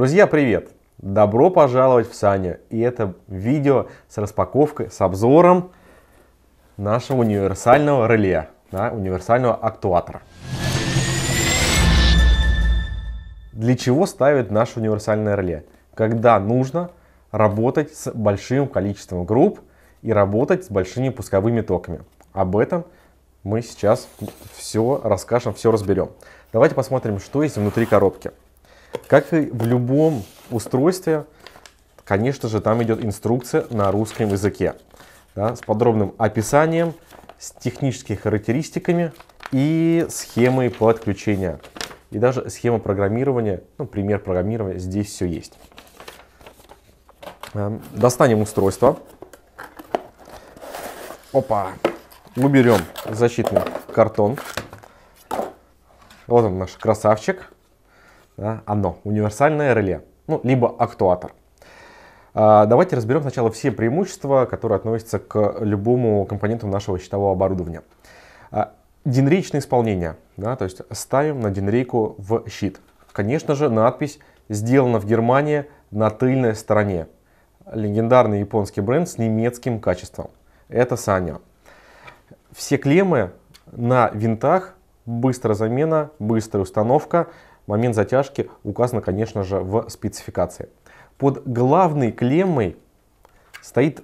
Друзья, привет! Добро пожаловать в Саня! И это видео с распаковкой, с обзором нашего универсального реле, да, универсального актуатора. Для чего ставит наше универсальное реле? Когда нужно работать с большим количеством групп и работать с большими пусковыми токами. Об этом мы сейчас все расскажем, все разберем. Давайте посмотрим, что есть внутри коробки. Как и в любом устройстве, конечно же, там идет инструкция на русском языке да, с подробным описанием, с техническими характеристиками и схемой подключения. И даже схема программирования, ну, пример программирования, здесь все есть. Эм, достанем устройство. Опа! Уберем защитный картон. Вот он наш красавчик да, оно, универсальное реле, ну, либо актуатор. А, давайте разберем сначала все преимущества, которые относятся к любому компоненту нашего щитового оборудования. А, Динричное исполнение, да, то есть ставим на динрейку в щит. Конечно же, надпись сделана в Германии на тыльной стороне». Легендарный японский бренд с немецким качеством. Это Саня. Все клеммы на винтах, быстрая замена, быстрая установка – Момент затяжки указано, конечно же, в спецификации. Под главной клеммой стоит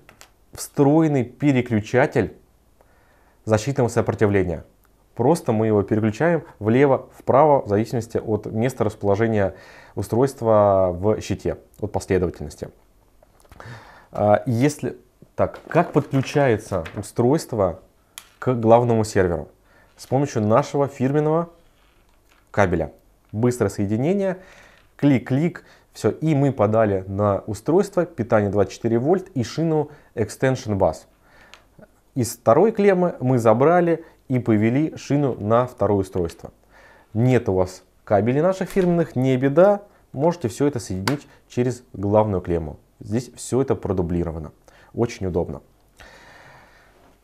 встроенный переключатель защитного сопротивления. Просто мы его переключаем влево-вправо в зависимости от места расположения устройства в щите, от последовательности. А, если так, как подключается устройство к главному серверу? С помощью нашего фирменного кабеля быстрое соединение, клик-клик, все, и мы подали на устройство питание 24 вольт и шину Extension Bus. Из второй клеммы мы забрали и повели шину на второе устройство. Нет у вас кабелей наших фирменных, не беда, можете все это соединить через главную клемму. Здесь все это продублировано, очень удобно.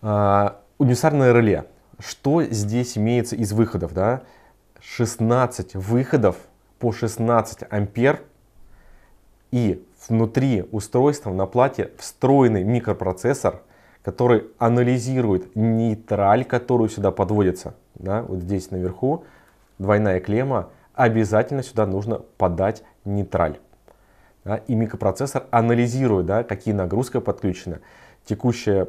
А, универсальное реле. Что здесь имеется из выходов? Да? 16 выходов по 16 ампер и внутри устройства на плате встроенный микропроцессор, который анализирует нейтраль, которую сюда подводится. Да, вот здесь наверху двойная клемма. Обязательно сюда нужно подать нейтраль. Да, и микропроцессор анализирует, да, какие нагрузки подключены, текущая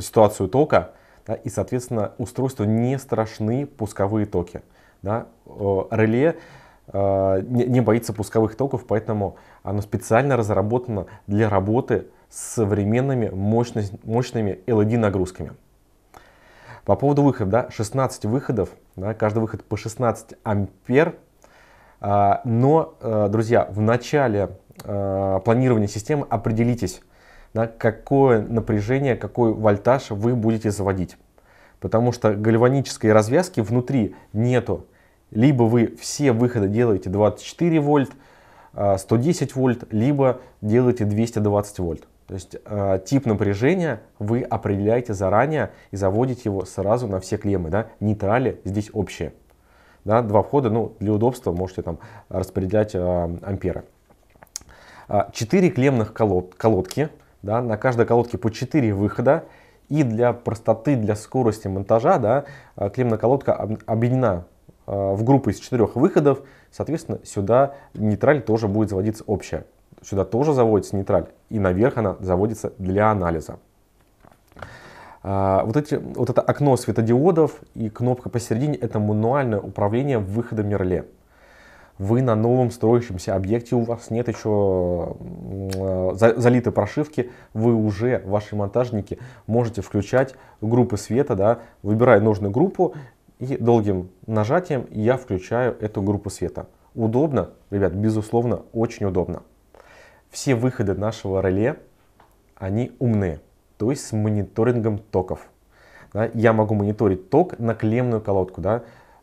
ситуацию тока, да, и, соответственно, устройству не страшны пусковые токи. Да. Э, реле э, не боится пусковых токов, поэтому оно специально разработано для работы с современными мощными LED-нагрузками. По поводу выходов, да, 16 выходов, да, каждый выход по 16 ампер, а, но, э, друзья, в начале планирования системы определитесь, на какое напряжение, какой вольтаж вы будете заводить. Потому что гальванической развязки внутри нету. Либо вы все выходы делаете 24 вольт, 110 а, вольт, либо делаете 220 вольт. То есть э, тип напряжения вы определяете заранее и заводите его сразу на все клеммы. Да? Нейтрали здесь общие. Да? Два входа, ну, для удобства можете там распределять э, амперы. Четыре клеммных колод, колодки да, на каждой колодке по 4 выхода, и для простоты, для скорости монтажа, да, э, клеммная колодка объединена э, в группу из четырех выходов, соответственно, сюда нейтраль тоже будет заводиться общая. Сюда тоже заводится нейтраль, и наверх она заводится для анализа. Э, вот, эти, вот это окно светодиодов и кнопка посередине – это мануальное управление выходами реле вы на новом строящемся объекте, у вас нет еще э, залитой прошивки, вы уже, ваши монтажники, можете включать группы света, да, выбирая нужную группу, и долгим нажатием я включаю эту группу света. Удобно, ребят, безусловно, очень удобно. Все выходы нашего реле, они умные, то есть с мониторингом токов. Да, я могу мониторить ток на клемную колодку, да,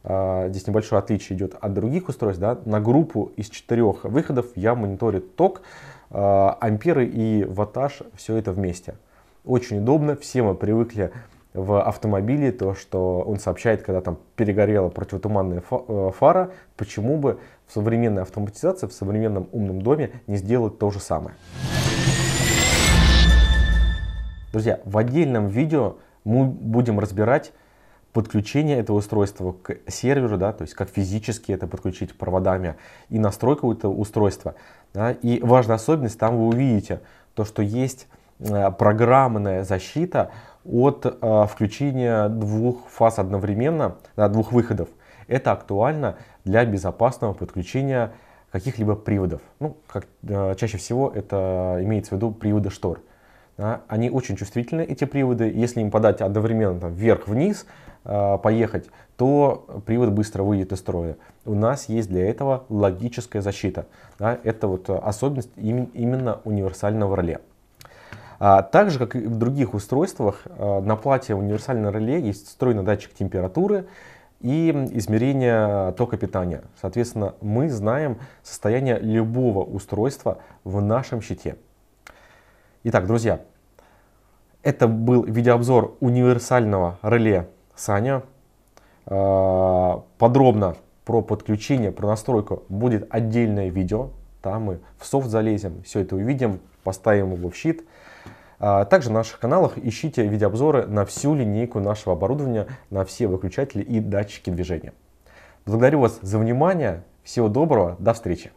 а, здесь небольшое отличие идет от других устройств, да, на группу из четырех выходов я мониторю ток, а, амперы и ваттаж, все это вместе. Очень удобно, все мы привыкли в автомобиле, то, что он сообщает, когда там перегорела противотуманная э, фара, почему бы в современной автоматизации, в современном умном доме не сделать то же самое. Друзья, в отдельном видео мы будем разбирать подключение этого устройства к серверу, да, то есть как физически это подключить проводами и настройку этого устройства. Да, и важная особенность, там вы увидите то, что есть э, программная защита от э, включения двух фаз одновременно, да, двух выходов. Это актуально для безопасного подключения каких-либо приводов. Ну, как, э, чаще всего это имеется в виду приводы штор они очень чувствительны, эти приводы. Если им подать одновременно вверх-вниз, э, поехать, то привод быстро выйдет из строя. У нас есть для этого логическая защита. это вот особенность именно универсального реле. А, так же, как и в других устройствах, э, на плате универсального реле есть встроенный датчик температуры, и измерение тока питания. Соответственно, мы знаем состояние любого устройства в нашем щите. Итак, друзья, это был видеообзор универсального реле Саня. А, подробно про подключение, про настройку будет отдельное видео. Там мы в софт залезем, все это увидим, поставим его в щит. А, также на наших каналах ищите видеообзоры на всю линейку нашего оборудования, на все выключатели и датчики движения. Благодарю вас за внимание, всего доброго, до встречи!